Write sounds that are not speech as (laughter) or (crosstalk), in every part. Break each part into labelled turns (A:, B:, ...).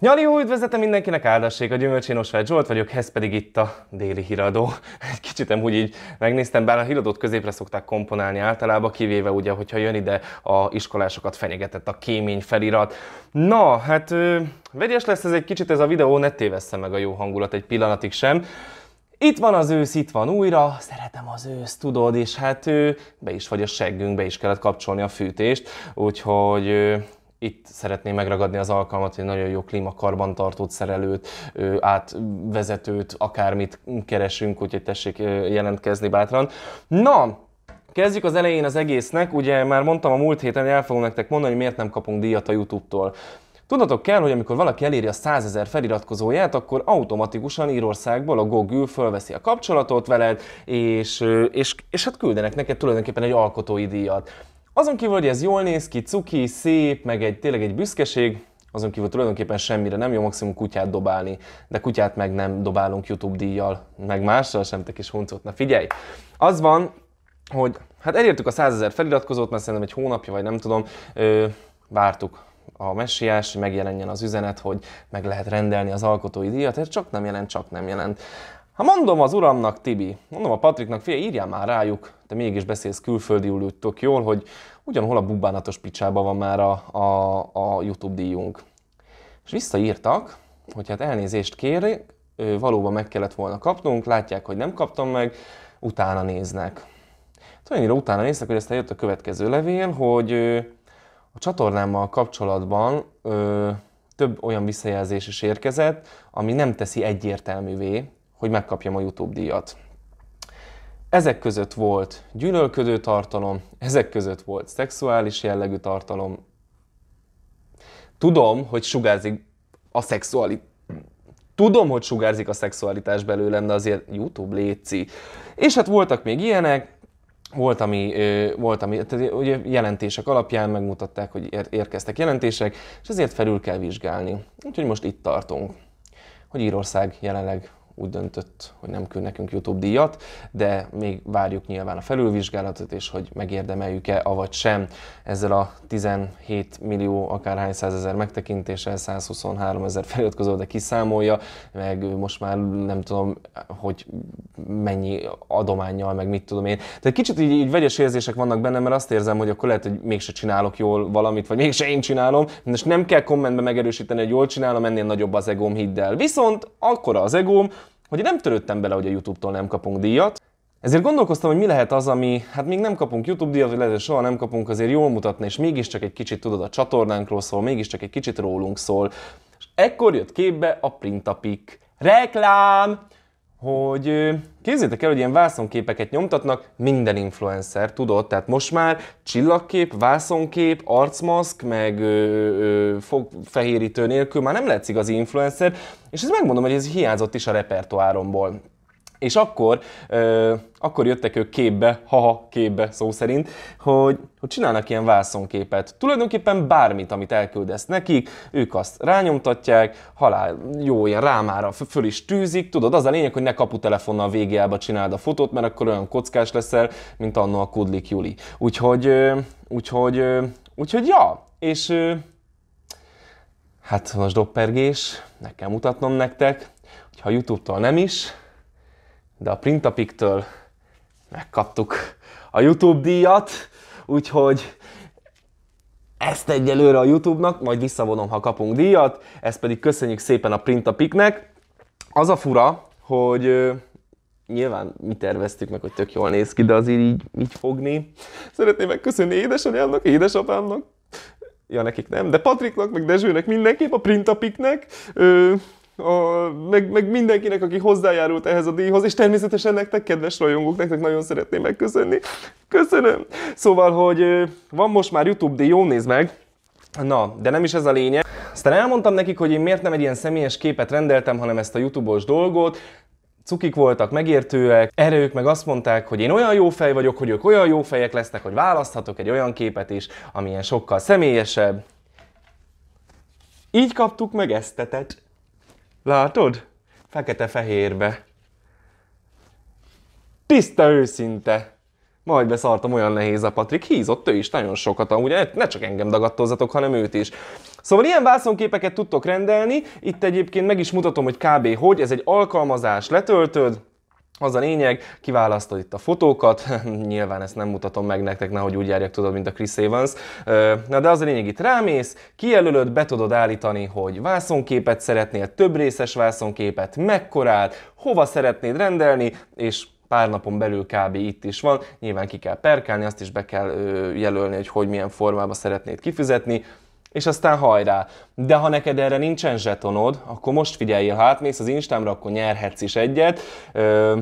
A: Nyali, jó üdvözletem mindenkinek, áldassék a gyümölcsén Osvágy Zsolt vagyok, ez pedig itt a déli híradó. (laughs) Egy kicsit úgy így megnéztem, bár a híradót középre szokták komponálni általában, kivéve ugye, hogyha jön ide a iskolásokat fenyegetett a kémény felirat. Na, hát vegyes lesz ez egy kicsit ez a videó, ne tévessze meg a jó hangulat egy pillanatig sem. Itt van az ősz, itt van újra, szeretem az ősz, tudod, és hát ő, be is vagy a seggünk, be is kellett kapcsolni a fűtést, úgyhogy itt szeretném megragadni az alkalmat, hogy nagyon jó klímakarbantartót, szerelőt, átvezetőt, akármit keresünk, úgyhogy tessék jelentkezni bátran. Na, Kezdjük az elején az egésznek, ugye már mondtam a múlt héten, el fogom nektek mondani, hogy miért nem kapunk díjat a YouTube-tól. Tudatok kell, hogy amikor valaki eléri a 100 ezer feliratkozóját, akkor automatikusan Írországból a Google fölveszi a kapcsolatot veled, és, és, és hát küldenek neked tulajdonképpen egy alkotói díjat. Azon kívül, hogy ez jól néz ki, cuki, szép, meg egy, tényleg egy büszkeség, azon kívül tulajdonképpen semmire nem jó maximum kutyát dobálni, de kutyát meg nem dobálunk YouTube díjjal, meg mással sem, te kis huncot, na figyelj! Az van, hogy hát elértük a 100 ezer feliratkozót, mert szerintem egy hónapja, vagy nem tudom, ö, vártuk a messiás, megjelenjen az üzenet, hogy meg lehet rendelni az alkotói díjat, ez csak nem jelent, csak nem jelent. Ha mondom az uramnak, Tibi, mondom a Patriknak, fia, írjál már rájuk, te mégis beszélsz külföldi úgy jól, hogy ugyanhol a bubánatos picsában van már a, a, a YouTube díjunk. És visszaírtak, hogy hát elnézést kér, valóban meg kellett volna kapnunk, látják, hogy nem kaptam meg, utána néznek. Tulajdonképpen hát utána néztek, hogy aztán jött a következő levél, hogy a csatornámmal kapcsolatban több olyan visszajelzés is érkezett, ami nem teszi egyértelművé, hogy megkapjam a YouTube díjat. Ezek között volt gyűlölködő tartalom, ezek között volt szexuális jellegű tartalom. Tudom, hogy sugárzik a szexualitás tudom, hogy sugárzik a szexualitás belőlem, de azért YouTube léci. És hát voltak még ilyenek, volt, ami, volt, ami tehát ugye jelentések alapján megmutatták, hogy érkeztek jelentések, és ezért felül kell vizsgálni. Úgyhogy most itt tartunk, hogy Írország jelenleg úgy döntött, hogy nem küld nekünk YouTube díjat, de még várjuk nyilván a felülvizsgálatot, és hogy megérdemeljük-e, avagy sem. Ezzel a 17 millió akárhány százezer megtekintéssel 123 ezer feliratkozó, de kiszámolja, meg most már nem tudom, hogy mennyi adományjal, meg mit tudom én. Tehát kicsit így, így vegyes érzések vannak bennem, mert azt érzem, hogy akkor lehet, hogy mégse csinálok jól valamit, vagy mégse én csinálom, és nem kell kommentben megerősíteni, hogy jól csinálom, ennél nagyobb az egóm, hidd el. Viszont akkor az egóm, hogy nem törődtem bele, hogy a YouTube-tól nem kapunk díjat, ezért gondolkoztam, hogy mi lehet az, ami, hát még nem kapunk YouTube díjat, vagy lehet, hogy soha nem kapunk, azért jól mutatni, és mégiscsak egy kicsit tudod a csatornánkról szól, mégiscsak egy kicsit rólunk szól. És ekkor jött képbe a Printapik. Reklám! hogy képzétek el, hogy ilyen vászonképeket nyomtatnak minden influencer, tudod? Tehát most már csillagkép, vászonkép, arcmaszk, meg ö, ö, fogfehérítő fehérítő nélkül már nem lehetsz igazi influencer, és ez megmondom, hogy ez hiányzott is a repertoáromból. És akkor, ö, akkor jöttek ők képbe, haha képbe szó szerint, hogy, hogy csinálnak ilyen vászonképet. Tulajdonképpen bármit, amit elküldesz nekik, ők azt rányomtatják, halál jó, ilyen rámára föl is tűzik, tudod, az a lényeg, hogy ne kapu telefonnal végéjába csináld a fotót, mert akkor olyan kockás leszel, mint annó a Kudlik Juli. Úgyhogy, ö, úgyhogy, ö, úgyhogy ja, és ö, hát most doppergés, nekem mutatnom nektek, hogyha YouTube-tól nem is, de a Printapiktől megkaptuk a YouTube díjat, úgyhogy ezt egyelőre a YouTube-nak, majd visszavonom, ha kapunk díjat, ezt pedig köszönjük szépen a Printapiknek. Az a fura, hogy nyilván mi terveztük meg, hogy tök jól néz ki, de azért így, így fogni. Szeretném megköszönni édesanyámnak, édesapámnak, ja nekik nem, de Patriknak, meg Dezsőnek mindenképp, a Printapiknek a, meg, meg mindenkinek, aki hozzájárult ehhez a díjhoz, és természetesen nektek, kedves rajongók, nektek nagyon szeretném megköszönni. Köszönöm! Szóval, hogy van most már YouTube díj, jó nézd meg! Na, de nem is ez a lényeg. Aztán elmondtam nekik, hogy én miért nem egy ilyen személyes képet rendeltem, hanem ezt a YouTube-os dolgot, cukik voltak, megértőek, erre ők meg azt mondták, hogy én olyan jó fej vagyok, hogy ők olyan jó fejek lesznek, hogy választhatok egy olyan képet is, amilyen sokkal személyesebb. Így kaptuk meg eztetet. Látod? Fekete-fehérbe. Tiszta őszinte. Majd beszartam, olyan nehéz a Patrik. Hízott ő is nagyon sokat, amúgy ne csak engem dagattozatok, hanem őt is. Szóval ilyen vászonképeket tudtok rendelni, itt egyébként meg is mutatom, hogy kb. hogy, ez egy alkalmazás, letöltöd, az a lényeg, kiválasztod itt a fotókat, (laughs) nyilván ezt nem mutatom meg nektek, nehogy úgy járjak, tudod, mint a Chris Evans. Na de az a lényeg, itt rámész, kijelölöd, be tudod állítani, hogy vászonképet szeretnél, több részes vászonképet, mekkorát, hova szeretnéd rendelni, és pár napon belül kb. itt is van. Nyilván ki kell perkálni, azt is be kell jelölni, hogy hogy milyen formában szeretnéd kifizetni és aztán hajrá. De ha neked erre nincsen zsetonod, akkor most figyeljél, ha átmész az Instámra, akkor nyerhetsz is egyet. Ö,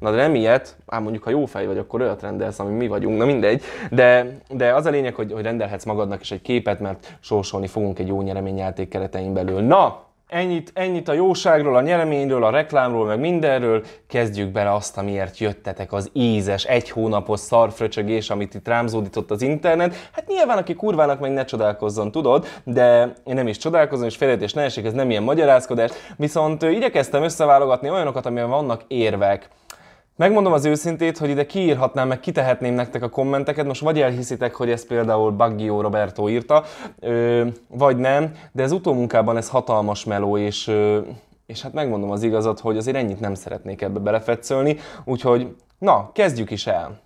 A: Na de nem ilyet, ám mondjuk ha jó fej vagy, akkor olyat rendelsz, ami mi vagyunk, na mindegy. De, de az a lényeg, hogy, hogy rendelhetsz magadnak is egy képet, mert sorsolni fogunk egy jó nyereményjáték keretein belül. Na, Ennyit, ennyit a jóságról, a nyereményről, a reklámról, meg mindenről. Kezdjük bele azt, amiért jöttetek az ízes, egy hónapos szarfröcsögés, amit itt rám zúdított az internet. Hát nyilván, aki kurvának meg ne csodálkozzon, tudod, de én nem is csodálkozom, és félretés ne esik, ez nem ilyen magyarázkodás. Viszont igyekeztem összeválogatni olyanokat, amiben vannak érvek Megmondom az őszintét, hogy ide kiírhatnám, meg kitehetném nektek a kommenteket, most vagy elhiszitek, hogy ezt például Baggio Roberto írta, vagy nem, de ez utómunkában ez hatalmas meló, és és hát megmondom az igazat, hogy azért ennyit nem szeretnék ebbe belefetszölni, úgyhogy na, kezdjük is el!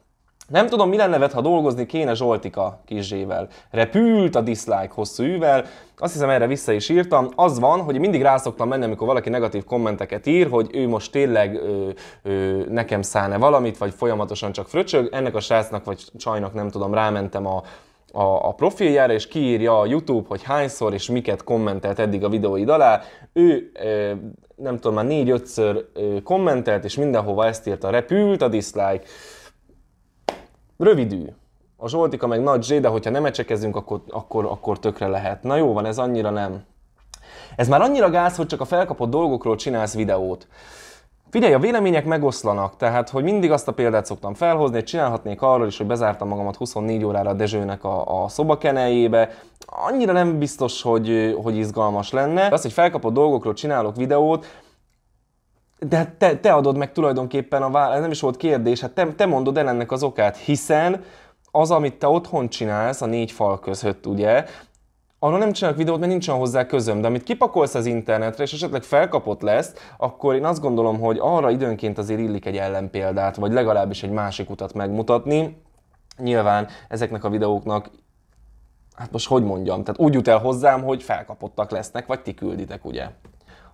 A: Nem tudom, mi lenne ha dolgozni kéne Zsoltika kizsével. Repült a dislike hosszú üvel, azt hiszem erre vissza is írtam. Az van, hogy mindig rászoktam menni, amikor valaki negatív kommenteket ír, hogy ő most tényleg ö, ö, nekem szállne valamit, vagy folyamatosan csak fröcsög. Ennek a srácnak vagy csajnak nem tudom, rámentem a, a, a profiljára, és kiírja a YouTube, hogy hányszor és miket kommentelt eddig a videóid alá. Ő nem tudom, már négy-ötször kommentelt, és mindenhova ezt írta, repült a dislike Rövidű. A Zsoltika meg nagy zsé, de hogyha nem ecsekezünk, akkor, akkor, akkor tökre lehet. Na jó van, ez annyira nem. Ez már annyira gáz, hogy csak a felkapott dolgokról csinálsz videót. Figyelj, a vélemények megoszlanak, tehát hogy mindig azt a példát szoktam felhozni, hogy csinálhatnék arról is, hogy bezártam magamat 24 órára a Dezsőnek a, a szobakenejébe. Annyira nem biztos, hogy, hogy izgalmas lenne. Az, hogy felkapott dolgokról csinálok videót, de hát te, te adod meg tulajdonképpen a választ, nem is volt kérdés, hát te, te mondod el ennek az okát, hiszen az, amit te otthon csinálsz a négy fal között, ugye, arról nem csinálok videót, mert nincsen hozzá közöm, de amit kipakolsz az internetre, és esetleg felkapott lesz, akkor én azt gondolom, hogy arra időnként azért illik egy ellenpéldát, vagy legalábbis egy másik utat megmutatni. Nyilván ezeknek a videóknak hát most hogy mondjam, tehát úgy jut el hozzám, hogy felkapottak lesznek, vagy ti külditek, ugye?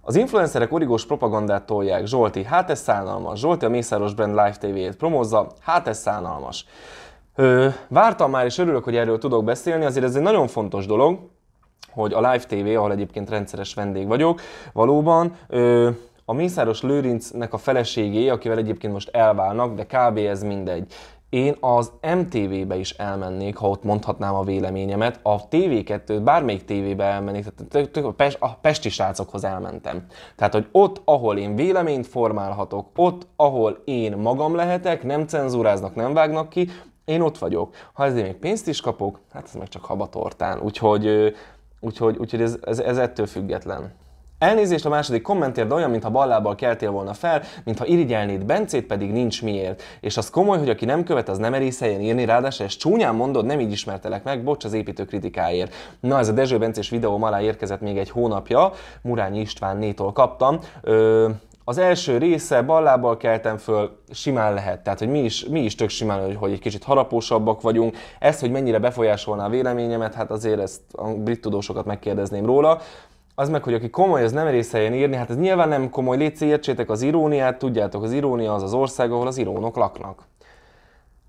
A: Az influencerek origós propagandát tolják. Zsolti, hát ez szánalmas. Zsolti a Mészáros Brand Live tv ét promózza. Hát ez szánalmas. Ö, vártam már, és örülök, hogy erről tudok beszélni. Azért ez egy nagyon fontos dolog, hogy a Live TV, ahol egyébként rendszeres vendég vagyok, valóban ö, a Mészáros Lőrincnek a feleségé, akivel egyébként most elválnak, de kb. ez mindegy, én az MTV-be is elmennék, ha ott mondhatnám a véleményemet, a TV2, bármelyik tévébe elmennék, tehát a, Pest, a pesti srácokhoz elmentem. Tehát, hogy ott, ahol én véleményt formálhatok, ott, ahol én magam lehetek, nem cenzúráznak, nem vágnak ki, én ott vagyok. Ha ezért még pénzt is kapok, hát ez meg csak habatortán. Úgyhogy, úgyhogy, úgyhogy ez, ez, ez ettől független. Elnézést a második kommentért, de olyan, mintha ballából keltél volna fel, mintha irigyelnéd Bencét, pedig nincs miért. És az komoly, hogy aki nem követ, az nem erészeljen írni, ráadásul ezt csúnyán mondod, nem így ismertelek meg, bocs az építő kritikáért. Na, ez a Dezső Bencés videó alá érkezett még egy hónapja, Murányi nétól kaptam. Ö, az első része ballából keltem föl, simán lehet. Tehát, hogy mi is, mi is tök simán, hogy, hogy egy kicsit harapósabbak vagyunk. Ez, hogy mennyire befolyásolná a véleményemet, hát azért ezt a brit tudósokat megkérdezném róla az meg, hogy aki komoly, az nem részeljen írni, hát ez nyilván nem komoly, létszi, értsétek az iróniát, tudjátok, az irónia az az ország, ahol az irónok laknak.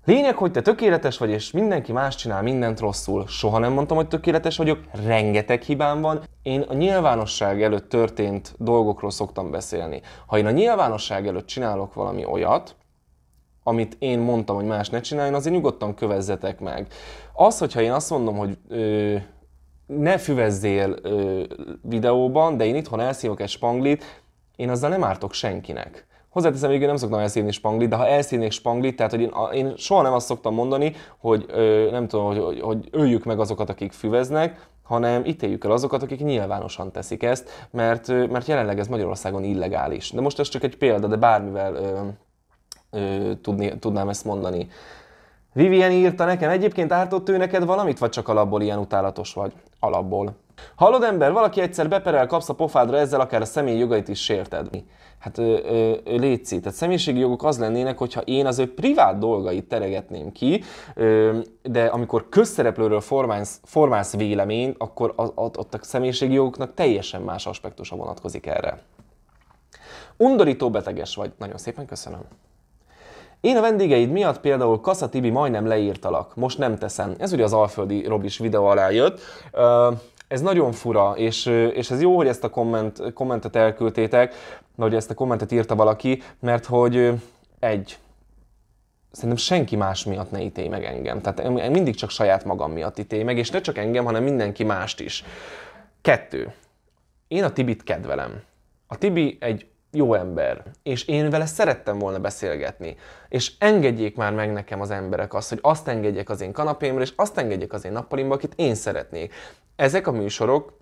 A: Lényeg, hogy te tökéletes vagy, és mindenki más csinál mindent rosszul. Soha nem mondtam, hogy tökéletes vagyok, rengeteg hibám van. Én a nyilvánosság előtt történt dolgokról szoktam beszélni. Ha én a nyilvánosság előtt csinálok valami olyat, amit én mondtam, hogy más ne csináljon, azért nyugodtan kövezzetek meg. Az, hogyha én azt mondom, hogy ö, ne füvezzél ö, videóban, de én itthon elszívok egy spanglit, én azzal nem ártok senkinek. Hozzáteszem, hogy én nem szoktam elszívni spanglit, de ha elszívnék spanglit, tehát hogy én, én soha nem azt szoktam mondani, hogy ö, nem tudom, hogy, hogy, hogy öljük meg azokat, akik füveznek, hanem ítéljük el azokat, akik nyilvánosan teszik ezt, mert, mert jelenleg ez Magyarországon illegális. De most ez csak egy példa, de bármivel ö, ö, tudni, tudnám ezt mondani. Vivien írta nekem, egyébként ártott ő neked valamit, vagy csak alapból ilyen utálatos vagy? Alapból. Hallod ember, valaki egyszer beperel, kapsz a pofádra, ezzel akár a személy jogait is sérted. Hát ö, ö, létszi, tehát személyiségi jogok az lennének, hogyha én az ő privát dolgait teregetném ki, ö, de amikor közszereplőről formálsz, formálsz véleményt, akkor az, ott a személyiségi jogoknak teljesen más aspektusa vonatkozik erre. Undorító beteges vagy. Nagyon szépen köszönöm. Én a vendégeid miatt például Kassa Tibi majdnem leírtalak, most nem teszem. Ez ugye az Alföldi Robis videó alá jött. Ez nagyon fura, és, és ez jó, hogy ezt a komment, kommentet elküldtétek, vagy ezt a kommentet írta valaki, mert hogy egy, szerintem senki más miatt ne ítélj meg engem. Tehát mindig csak saját magam miatt ítélj meg, és ne csak engem, hanem mindenki mást is. Kettő. Én a Tibit kedvelem. A Tibi egy jó ember, és én vele szerettem volna beszélgetni. És engedjék már meg nekem az emberek azt, hogy azt engedjek az én kanapémre, és azt engedjek az én nappalimba, akit én szeretnék. Ezek a műsorok,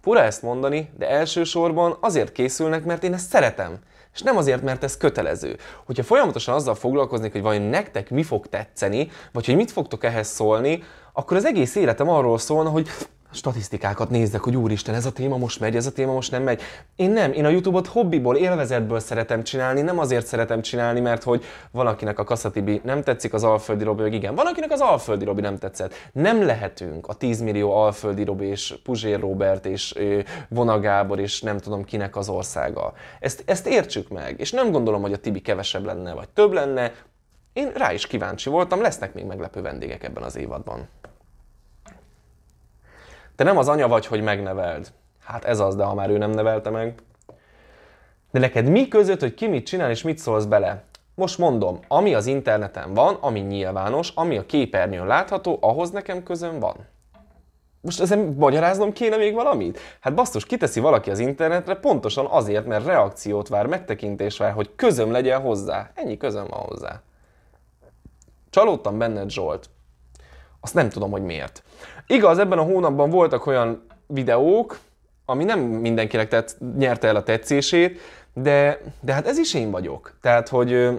A: fura ezt mondani, de elsősorban azért készülnek, mert én ezt szeretem. És nem azért, mert ez kötelező. Hogyha folyamatosan azzal foglalkoznék, hogy vajon nektek mi fog tetszeni, vagy hogy mit fogtok ehhez szólni, akkor az egész életem arról szólna, hogy statisztikákat nézek, hogy úristen, ez a téma most megy, ez a téma most nem megy. Én nem, én a YouTube-ot hobbiból, élvezetből szeretem csinálni, nem azért szeretem csinálni, mert hogy valakinek a kaszatibi nem tetszik, az Alföldi Robi meg igen, valakinek az Alföldi Robi nem tetszett. Nem lehetünk a 10 millió Alföldi Robi és Puzsér Robert és vonagábor és nem tudom kinek az országa. Ezt, ezt értsük meg, és nem gondolom, hogy a Tibi kevesebb lenne, vagy több lenne, én rá is kíváncsi voltam, lesznek még meglepő vendégek ebben az évadban. Te nem az anya vagy, hogy megneveld. Hát ez az, de ha már ő nem nevelte meg. De neked mi között, hogy ki mit csinál és mit szólsz bele? Most mondom, ami az interneten van, ami nyilvános, ami a képernyőn látható, ahhoz nekem közön van. Most ezen magyaráznom kéne még valamit? Hát basszus, kiteszi valaki az internetre pontosan azért, mert reakciót vár, megtekintés vár, hogy közöm legyen hozzá. Ennyi közöm van hozzá. Csalódtam benned, Zsolt. Azt nem tudom, hogy miért. Igaz, ebben a hónapban voltak olyan videók, ami nem mindenkinek tetsz, nyerte el a tetszését, de, de hát ez is én vagyok. Tehát, hogy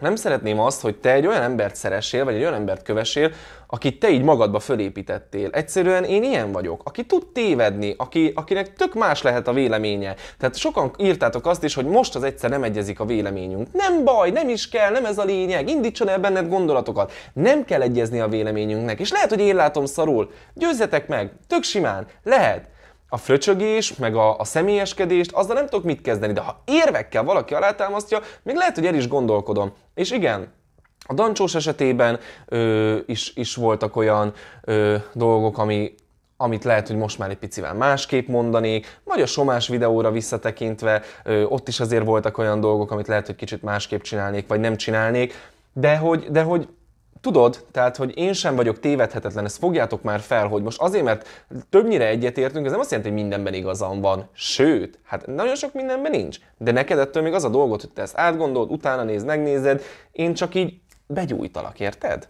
A: nem szeretném azt, hogy te egy olyan embert szeressél, vagy egy olyan embert kövessél, akit te így magadba fölépítettél. Egyszerűen én ilyen vagyok, aki tud tévedni, aki, akinek tök más lehet a véleménye. Tehát sokan írtátok azt is, hogy most az egyszer nem egyezik a véleményünk. Nem baj, nem is kell, nem ez a lényeg, indítson el benned gondolatokat. Nem kell egyezni a véleményünknek, és lehet, hogy én látom szarul. Győzzetek meg, tök simán, lehet a fröcsögés, meg a, a személyeskedést, azzal nem tudok mit kezdeni, de ha érvekkel valaki alátámasztja, még lehet, hogy el is gondolkodom. És igen, a dancsós esetében ö, is, is voltak olyan ö, dolgok, ami, amit lehet, hogy most már egy picivel másképp mondanék, vagy a somás videóra visszatekintve, ö, ott is azért voltak olyan dolgok, amit lehet, hogy kicsit másképp csinálnék, vagy nem csinálnék, de hogy, de hogy Tudod, tehát, hogy én sem vagyok tévedhetetlen, ezt fogjátok már fel, hogy most azért, mert többnyire egyetértünk, ez nem azt jelenti, hogy mindenben igazam van. Sőt, hát nagyon sok mindenben nincs. De neked ettől még az a dolgot, hogy te ezt átgondolod, utána néz, megnézed, én csak így begyújtalak, érted?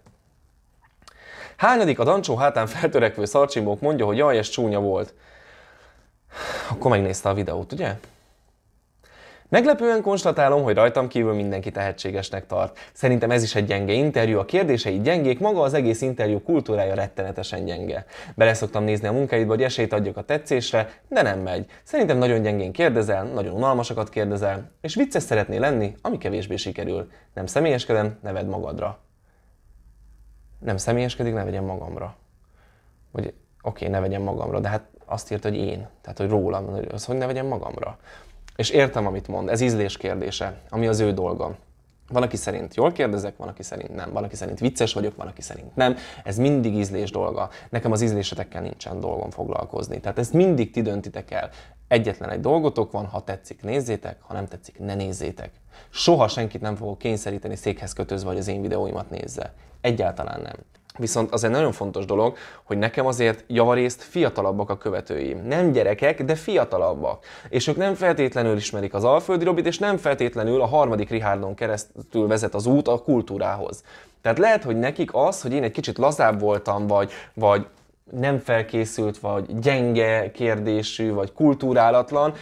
A: Hányadik a dancsó hátán feltörekvő szarcsimbók mondja, hogy jaj, ez csúnya volt. Akkor megnézte a videót, ugye? Meglepően konstatálom, hogy rajtam kívül mindenki tehetségesnek tart. Szerintem ez is egy gyenge interjú, a kérdései gyengék, maga az egész interjú kultúrája rettenetesen gyenge. Beleszoktam nézni a munkáidba, hogy esélyt adjak a tetszésre, de nem megy. Szerintem nagyon gyengén kérdezel, nagyon unalmasakat kérdezel, és vicces szeretné lenni, ami kevésbé sikerül. Nem személyeskedem, neved magadra. Nem személyeskedik, ne vegyem magamra. Hogy oké, okay, ne vegyem magamra, de hát azt írt, hogy én. Tehát, hogy rólam, hogy az, hogy ne vegyem magamra. És értem, amit mond, ez ízlés kérdése, ami az ő dolga. Van, aki szerint jól kérdezek, van, aki szerint nem. Van, aki szerint vicces vagyok, van, aki szerint nem. Ez mindig ízlés dolga. Nekem az ízlésetekkel nincsen dolgom foglalkozni. Tehát ezt mindig ti döntitek el. Egyetlen egy dolgotok van, ha tetszik, nézzétek, ha nem tetszik, ne nézzétek. Soha senkit nem fogok kényszeríteni székhez kötözve, hogy az én videóimat nézze. Egyáltalán nem. Viszont az egy nagyon fontos dolog, hogy nekem azért javarészt fiatalabbak a követői. Nem gyerekek, de fiatalabbak. És ők nem feltétlenül ismerik az Alföldi Robit, és nem feltétlenül a harmadik Rihárdon keresztül vezet az út a kultúrához. Tehát lehet, hogy nekik az, hogy én egy kicsit lazább voltam, vagy, vagy nem felkészült, vagy gyenge kérdésű, vagy kultúrálatlan,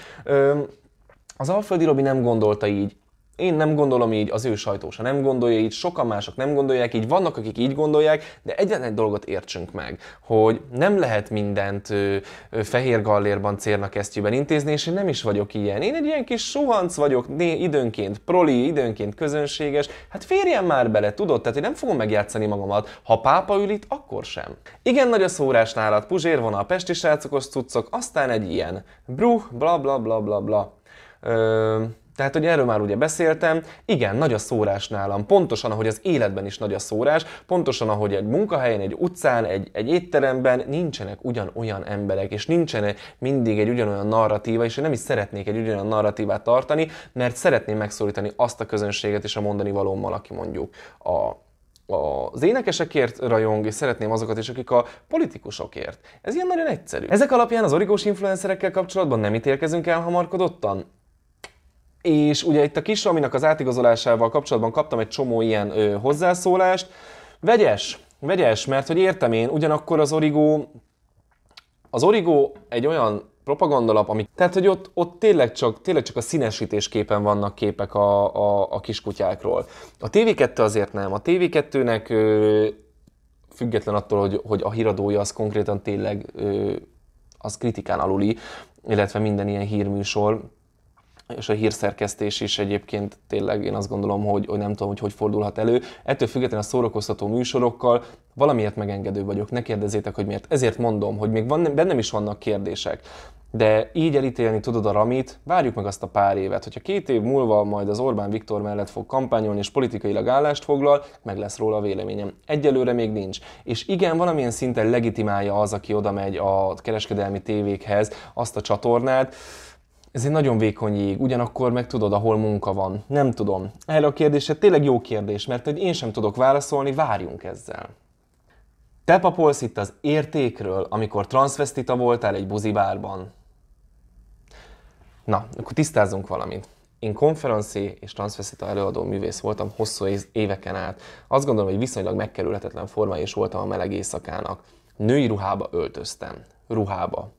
A: az Alföldi Robi nem gondolta így. Én nem gondolom így, az ő sajtósa nem gondolja így, sokan mások nem gondolják így, vannak, akik így gondolják, de egyetlen egy dolgot értsünk meg, hogy nem lehet mindent ö, ö, fehér gallérban, kesztyűben intézni, és én nem is vagyok ilyen. Én egy ilyen kis suhanc vagyok, né, időnként proli, időnként közönséges, hát férjen már bele, tudod? Tehát én nem fogom megjátszani magamat. Ha pápa ül itt, akkor sem. Igen nagy a szórás nálad, Puzsér van a pesti srácokos cuccok, aztán egy ilyen. Bruh, bla bla bla bla bla. Ö, tehát, hogy erről már ugye beszéltem, igen, nagy a szórás nálam, pontosan ahogy az életben is nagy a szórás, pontosan ahogy egy munkahelyen, egy utcán, egy, egy étteremben nincsenek ugyanolyan emberek, és nincsen mindig egy ugyanolyan narratíva, és én nem is szeretnék egy ugyanolyan narratívát tartani, mert szeretném megszólítani azt a közönséget és a mondani valómmal, aki mondjuk a az énekesekért rajong, és szeretném azokat is, akik a politikusokért. Ez ilyen nagyon egyszerű. Ezek alapján az origós influencerekkel kapcsolatban nem ítélkezünk el hamarkodottan? És ugye itt a kisraminak az átigazolásával kapcsolatban kaptam egy csomó ilyen ö, hozzászólást. Vegyes, vegyes, mert hogy értem én, ugyanakkor az origó, az origó egy olyan propagandalap, ami, tehát hogy ott, ott tényleg, csak, tényleg csak a képen vannak képek a, a, a kiskutyákról. A TV2 azért nem. A TV2-nek ö, független attól, hogy, hogy a híradója az konkrétan tényleg ö, az kritikán aluli, illetve minden ilyen hírműsor, és a hírszerkesztés is egyébként tényleg én azt gondolom, hogy, hogy nem tudom, hogy hogy fordulhat elő. Ettől függetlenül a szórakoztató műsorokkal valamiért megengedő vagyok, ne kérdezzétek, hogy miért. Ezért mondom, hogy még van, bennem is vannak kérdések. De így elítélni tudod a Ramit, várjuk meg azt a pár évet. Hogyha két év múlva majd az Orbán Viktor mellett fog kampányolni és politikailag állást foglal, meg lesz róla a véleményem. Egyelőre még nincs. És igen, valamilyen szinten legitimálja az, aki oda megy a kereskedelmi tévékhez azt a csatornát, ez egy nagyon vékony jég, ugyanakkor meg tudod, ahol munka van. Nem tudom. Erre a kérdésre tényleg jó kérdés, mert hogy én sem tudok válaszolni, várjunk ezzel. Te papolsz itt az értékről, amikor transvestita voltál egy buzibárban. Na, akkor tisztázzunk valamit. Én konferenci és transvestita előadó művész voltam hosszú éveken át. Azt gondolom, hogy viszonylag megkerülhetetlen forma is voltam a meleg éjszakának. Női ruhába öltöztem. Ruhába.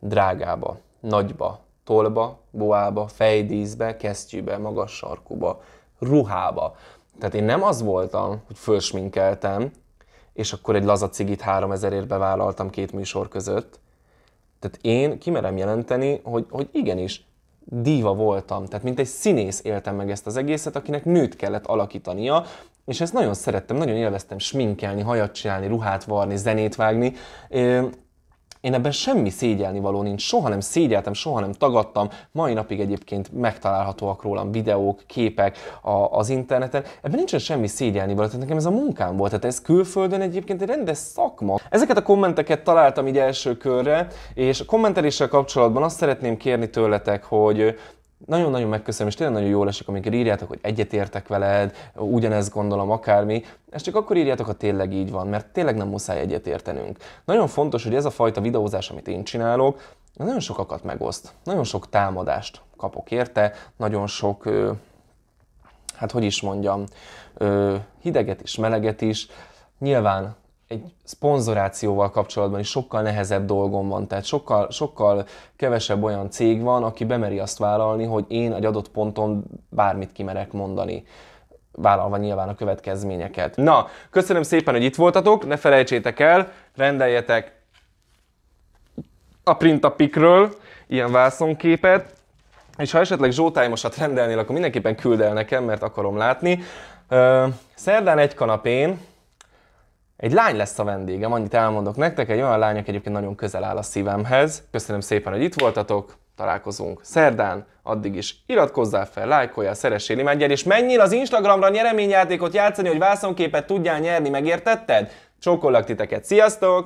A: Drágába. Nagyba tolba, boába, fejdíszbe, kesztyűbe, magas sarkuba, ruhába. Tehát én nem az voltam, hogy fölsminkeltem, és akkor egy laza cigit 3000 ért bevállaltam két műsor között. Tehát én kimerem jelenteni, hogy, hogy igenis, díva voltam. Tehát mint egy színész éltem meg ezt az egészet, akinek nőt kellett alakítania, és ezt nagyon szerettem, nagyon élveztem sminkelni, hajat csinálni, ruhát varni, zenét vágni. Én ebben semmi szégyelni való nincs, soha nem szégyeltem, soha nem tagadtam, mai napig egyébként megtalálhatóak rólam videók, képek a, az interneten. Ebben nincsen semmi szégyelni való, tehát nekem ez a munkám volt, tehát ez külföldön egyébként egy rendes szakma. Ezeket a kommenteket találtam így első körre, és a kommenteléssel kapcsolatban azt szeretném kérni tőletek, hogy nagyon-nagyon megköszönöm, és tényleg nagyon jól esik, amikor írjátok, hogy egyetértek veled, ugyanezt gondolom, akármi. Ezt csak akkor írjátok, ha tényleg így van, mert tényleg nem muszáj egyetértenünk. Nagyon fontos, hogy ez a fajta videózás, amit én csinálok, nagyon sokakat megoszt. Nagyon sok támadást kapok érte, nagyon sok, hát hogy is mondjam, hideget is, meleget is. Nyilván egy szponzorációval kapcsolatban is sokkal nehezebb dolgom van, tehát sokkal, sokkal kevesebb olyan cég van, aki bemeri azt vállalni, hogy én egy adott ponton bármit kimerek mondani vállalva nyilván a következményeket. Na, köszönöm szépen, hogy itt voltatok, ne felejtsétek el, rendeljetek a printapikről ilyen vászonképet, és ha esetleg zsótájmosat rendelnél, akkor mindenképpen küld el nekem, mert akarom látni. Szerdán egy kanapén, egy lány lesz a vendégem, annyit elmondok nektek, egy olyan lány, aki egyébként nagyon közel áll a szívemhez. Köszönöm szépen, hogy itt voltatok, találkozunk szerdán, addig is iratkozzál fel, lájkoljál, szeressél, imádjál, és menjél az Instagramra nyereményjátékot játszani, hogy vászonképet tudjál nyerni, megértetted? Csókollak titeket, sziasztok!